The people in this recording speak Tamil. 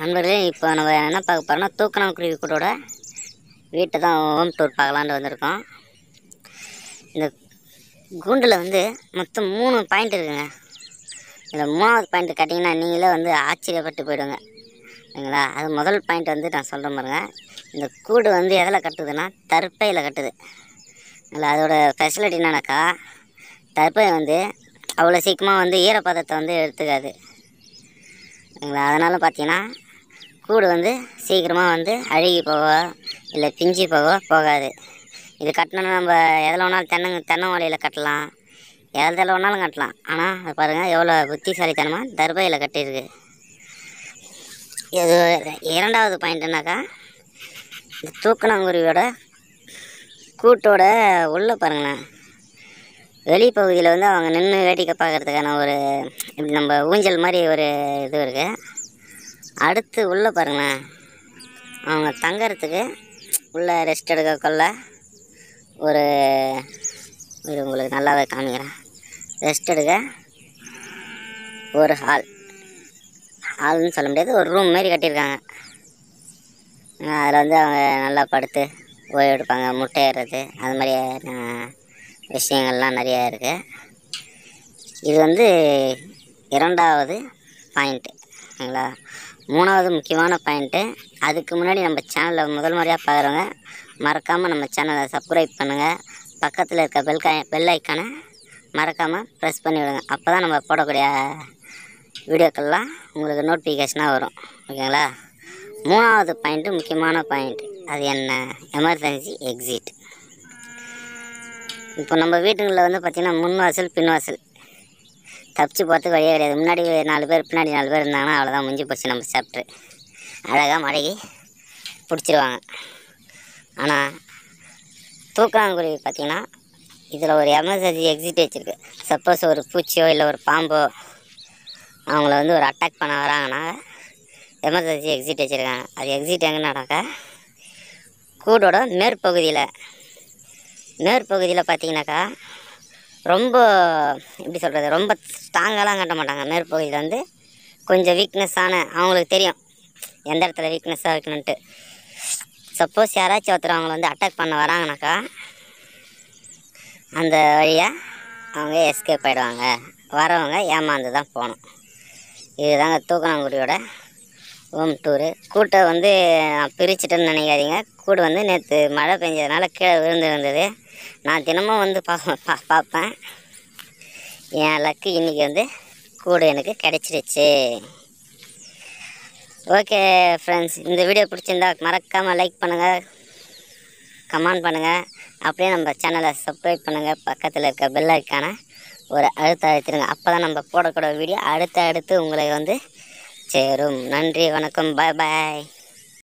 நண்பர்களே இப்போ நம்ம என்ன பார்க்க போகிறோம்னா தூக்கணம் குருவிக்கூடோட வீட்டை தான் ஹோம் டூர் பார்க்கலான்ட்டு வந்திருக்கோம் இந்த கூண்டில் வந்து மொத்தம் மூணு பாயிண்ட் இருக்குங்க இந்த மூணாவது பாயிண்ட் கேட்டிங்கன்னா நீங்களே வந்து ஆச்சரியப்பட்டு போயிடுங்க சரிங்களா அது முதல் பாயிண்ட் வந்து நான் சொல்கிற மாதிரிங்க இந்த கூடு வந்து எதில் கட்டுதுன்னா தற்பையில் கட்டுது இல்லை அதோடய ஃபெசிலிட்டி என்னன்னாக்கா தற்பை வந்து அவ்வளோ சீக்கிரமாக வந்து ஈரப்பதத்தை வந்து எடுத்துக்காது சரிங்களா அதனால் பார்த்தீங்கன்னா கூடு வந்து சீக்கிரமாக வந்து அழுகி போகோ இல்லை பிஞ்சு போகோ போகாது இது கட்டினா நம்ம எதில் வேணாலும் தென்னங்க தென்னை வலையில் கட்டலாம் எதில் வேணாலும் கட்டலாம் ஆனால் அது பாருங்கள் எவ்வளோ புத்திசாலித்தனமாக தர்பையில் கட்டியிருக்கு இது இரண்டாவது பாயிண்ட்டுனாக்கா இந்த தூக்கணாங்குருவியோட கூட்டோட உள்ளே பாருங்களேன் வெளிப்பகுதியில் வந்து அவங்க நின்று வேடிக்கை பார்க்குறதுக்கான ஒரு இப்படி நம்ம ஊஞ்சல் மாதிரி ஒரு இது இருக்குது அடுத்து உள்ளே பாருங்களேன் அவங்க தங்கறதுக்கு உள்ளே ரெஸ்ட் எடுக்க கொள்ள ஒரு இது உங்களுக்கு நல்லாவே காமிக்கிறேன் ரெஸ்ட் எடுக்க ஒரு ஹால் ஹால்னு சொல்ல முடியாது ஒரு ரூம் மாரி கட்டியிருக்காங்க அதில் வந்து அவங்க நல்லா படுத்து ஓய்வு எடுப்பாங்க முட்டை ஏறுறது அது மாதிரி விஷயங்கள்லாம் நிறையா இருக்குது இது வந்து இரண்டாவது பாயிண்ட்டு சரிங்களா மூணாவது முக்கியமான பாயிண்ட்டு அதுக்கு முன்னாடி நம்ம சேனலில் முதல் முறையாக பார்க்குறவங்க மறக்காமல் நம்ம சேனலை சப்ஸ்கிரைப் பண்ணுங்கள் பக்கத்தில் இருக்க பெல் பெல் ஐக்கானை மறக்காமல் ப்ரெஸ் பண்ணிவிடுங்க அப்போ தான் நம்ம போடக்கூடிய வீடியோக்கள்லாம் உங்களுக்கு நோட்டிஃபிகேஷனாக வரும் ஓகேங்களா மூணாவது பாயிண்ட்டு முக்கியமான பாயிண்ட் அது என்ன எமர்ஜென்சி எக்ஸிட் இப்போ நம்ம வீட்டுங்களில் வந்து பார்த்திங்கன்னா முன் வாசல் பின் வாசல் தப்பிச்சு போகிறதுக்கு வழியே கிடையாது முன்னாடி நாலு பேர் பின்னாடி நாலு பேர் இருந்தாங்கன்னா அவ்வளோதான் முஞ்சி போச்சு நம்ம சாப்பிட்டு அழகாக மடக்கி பிடிச்சிருவாங்க ஆனால் தூக்காங்குருவி பார்த்திங்கன்னா இதில் ஒரு எமர்ஜென்சி எக்ஸிட் வச்சுருக்கு சப்போஸ் ஒரு பூச்சியோ இல்லை ஒரு பாம்போ அவங்கள வந்து ஒரு அட்டாக் பண்ண வராங்கன்னா எமர்ஜென்சி எக்ஸிட் வச்சுருக்காங்க அது எக்ஸிட் எங்கே நடக்க கூடோட மேற்பகுதியில் மேற்பகுதியில் பார்த்தீங்கன்னாக்கா ரொம்ப எப்படி சொல்கிறது ரொம்ப ஸ்ட்ராங்காலாம் கட்ட மாட்டாங்க மேற்பகுதியில் வந்து கொஞ்சம் வீக்னஸ்ஸான அவங்களுக்கு தெரியும் எந்த இடத்துல வீக்னஸ்ஸாக இருக்கணுன்ட்டு சப்போஸ் யாராச்சும் ஒருத்தர் அவங்கள வந்து அட்டாக் பண்ண வராங்கனாக்கா அந்த வழியாக அவங்க எஸ்கேப் ஆகிடுவாங்க வரவங்க ஏமாந்து தான் போகணும் இதுதாங்க தூக்கணாங்குடியோட ஹோம் டூரு கூட்டை வந்து பிரிச்சிட்டேன்னு நினைக்காதீங்க கூடு வந்து நேற்று மழை பெஞ்சதுனால கீழே விழுந்து இருந்தது நான் தினமும் வந்து பா பார்ப்பேன் என் லக்கு இன்றைக்கி வந்து கூடு எனக்கு கிடச்சிருச்சு ஓகே ஃப்ரெண்ட்ஸ் இந்த வீடியோ பிடிச்சிருந்தா மறக்காமல் லைக் பண்ணுங்கள் கமெண்ட் பண்ணுங்கள் அப்படியே நம்ம சேனலை சப்ஸ்கிரைப் பண்ணுங்கள் பக்கத்தில் இருக்க பெல் ஐக்கான ஒரு அழுத்த அழுத்திடுங்க அப்போ தான் நம்ம போடக்கூடிய வீடியோ அடுத்த அடுத்து உங்களை வந்து சேரும் நன்றி வணக்கம் பாய் பாய்